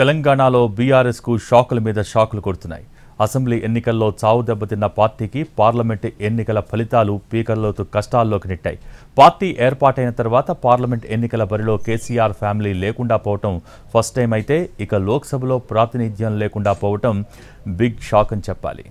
తెలంగాణలో బీఆర్ఎస్కు షాకుల మీద షాకులు కొడుతున్నాయి అసెంబ్లీ ఎన్నికల్లో చావు దెబ్బతిన్న పార్టీకి పార్లమెంట్ ఎన్నికల ఫలితాలు పీకర్లతో కష్టాల్లోకి నెట్టాయి పార్టీ ఏర్పాటైన తర్వాత పార్లమెంట్ ఎన్నికల బరిలో కేసీఆర్ ఫ్యామిలీ లేకుండా పోవటం ఫస్ట్ టైం అయితే ఇక లోక్సభలో ప్రాతినిధ్యం లేకుండా పోవటం బిగ్ షాక్ అని చెప్పాలి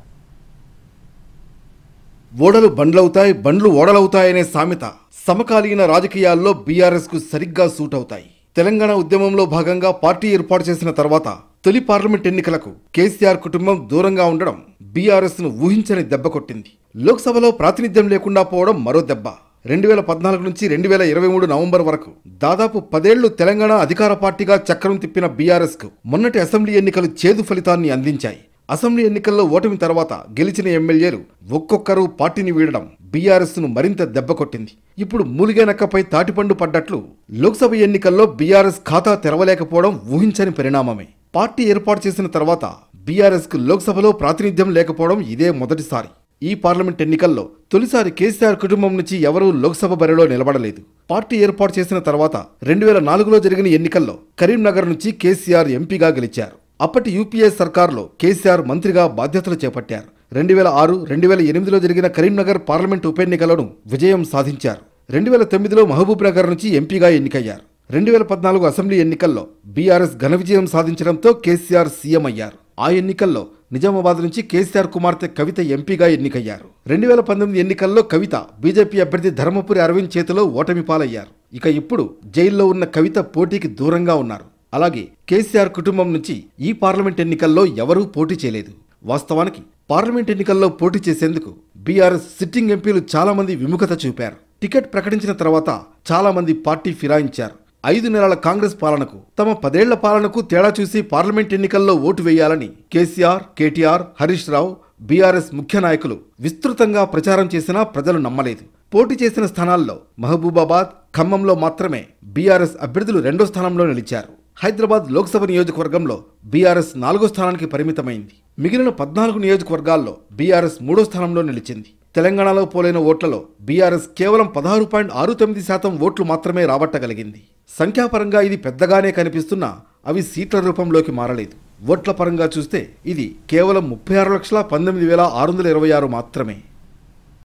ఓడలు బండ్లవుతాయి బండ్లు ఓడలవుతాయనే సామెత సమకాలీన రాజకీయాల్లో బీఆర్ఎస్కు సరిగ్గా సూట్ అవుతాయి తెలంగాణ ఉద్యమంలో భాగంగా పార్టీ ఏర్పాటు చేసిన తర్వాత తొలి పార్లమెంట్ ఎన్నికలకు కేసీఆర్ కుటుంబం దూరంగా ఉండడం బీఆర్ఎస్ను ఊహించని దెబ్బ కొట్టింది లోక్సభలో ప్రాతినిధ్యం లేకుండా పోవడం మరో దెబ్బ రెండు వేల పద్నాలుగు నుంచి రెండు వేల ఇరవై మూడు నవంబర్ వరకు దాదాపు పదేళ్లు తెలంగాణ అధికార పార్టీగా చక్రం తిప్పిన బీఆర్ఎస్ కు మొన్నటి అసెంబ్లీ ఎన్నికలు చేదు ఫలితాన్ని అందించాయి అసెంబ్లీ ఎన్నికల్లో ఓటమి తర్వాత గెలిచిన ఎమ్మెల్యేలు ఒక్కొక్కరు పార్టీని వీడడం బీఆర్ఎస్ను మరింత దెబ్బకొట్టింది ఇప్పుడు మూలిగేనక్కపై తాటిపండు పడ్డట్లు లోక్సభ ఎన్నికల్లో బీఆర్ఎస్ ఖాతా తెరవలేకపోవడం ఊహించని పరిణామమే పార్టీ ఏర్పాటు చేసిన తర్వాత బీఆర్ఎస్కు లోక్సభలో ప్రాతినిధ్యం లేకపోవడం ఇదే మొదటిసారి ఈ పార్లమెంట్ ఎన్నికల్లో తొలిసారి కేసీఆర్ కుటుంబం నుంచి ఎవరూ లోక్సభ బరిలో నిలబడలేదు పార్టీ ఏర్పాటు చేసిన తర్వాత రెండు వేల నాలుగులో జరిగిన ఎన్నికల్లో కరీంనగర్ నుంచి కేసీఆర్ ఎంపీగా గెలిచారు అప్పటి యూపీఏ సర్కార్లో కేసీఆర్ మంత్రిగా బాధ్యతలు చేపట్టారు రెండు వేల ఆరు రెండు వేల ఎనిమిదిలో జరిగిన కరీంనగర్ పార్లమెంట్ ఉప ఎన్నికలను విజయం సాధించారు రెండు వేల తొమ్మిదిలో మహబూబ్నగర్ నుంచి ఎంపీగా ఎన్నికయ్యారు రెండు వేల పద్నాలుగు అసెంబ్లీ ఎన్నికల్లో బీఆర్ఎస్ ఘన విజయం సాధించడంతో కేసీఆర్ సీఎం అయ్యారు ఆ ఎన్నికల్లో నిజామాబాద్ నుంచి కేసీఆర్ కుమార్తె కవిత ఎంపీగా ఎన్నికయ్యారు రెండు వేల పంతొమ్మిది ఎన్నికల్లో కవిత బీజేపీ అభ్యర్థి ధర్మపురి అరవింద్ చేతిలో ఓటమి పాలయ్యారు ఇక ఇప్పుడు జైల్లో ఉన్న కవిత పోటీకి దూరంగా ఉన్నారు అలాగే కేసీఆర్ కుటుంబం నుంచి ఈ పార్లమెంట్ ఎన్నికల్లో ఎవరూ పోటీ చేయలేదు వాస్తవానికి పార్లమెంట్ ఎన్నికల్లో పోటీ చేసేందుకు బీఆర్ఎస్ సిట్టింగ్ ఎంపీలు చాలామంది విముఖత చూపారు టికెట్ ప్రకటించిన తర్వాత చాలామంది పార్టీ ఫిరాయించారు ఐదు నెలల కాంగ్రెస్ పాలనకు తమ పదేళ్ల పాలనకు తేడా చూసి పార్లమెంట్ ఎన్నికల్లో ఓటు వేయాలని KCR KTR Harish Rao BRS ముఖ్య నాయకులు విస్తృతంగా ప్రచారం చేసినా ప్రజలు నమ్మలేదు పోటీ చేసిన స్థానాల్లో మహబూబాబాద్ ఖమ్మంలో మాత్రమే బీఆర్ఎస్ అభ్యర్థులు రెండో స్థానంలో నిలిచారు హైదరాబాద్ లోక్సభ నియోజకవర్గంలో బీఆర్ఎస్ నాలుగో స్థానానికి పరిమితమైంది మిగిలిన పద్నాలుగు నియోజకవర్గాల్లో బీఆర్ఎస్ మూడో స్థానంలో నిలిచింది తెలంగాణలో పోలైన ఓట్లలో బీఆర్ఎస్ కేవలం పదహారు పాయింట్ ఆరు తొమ్మిది శాతం ఓట్లు మాత్రమే రాబట్టగలిగింది సంఖ్యాపరంగా ఇది పెద్దగానే కనిపిస్తున్నా అవి సీట్ల రూపంలోకి మారలేదు ఓట్ల పరంగా చూస్తే ఇది కేవలం ముప్పై ఆరు లక్షల పంతొమ్మిది వేల ఆరు వందల ఇరవై ఆరు మాత్రమే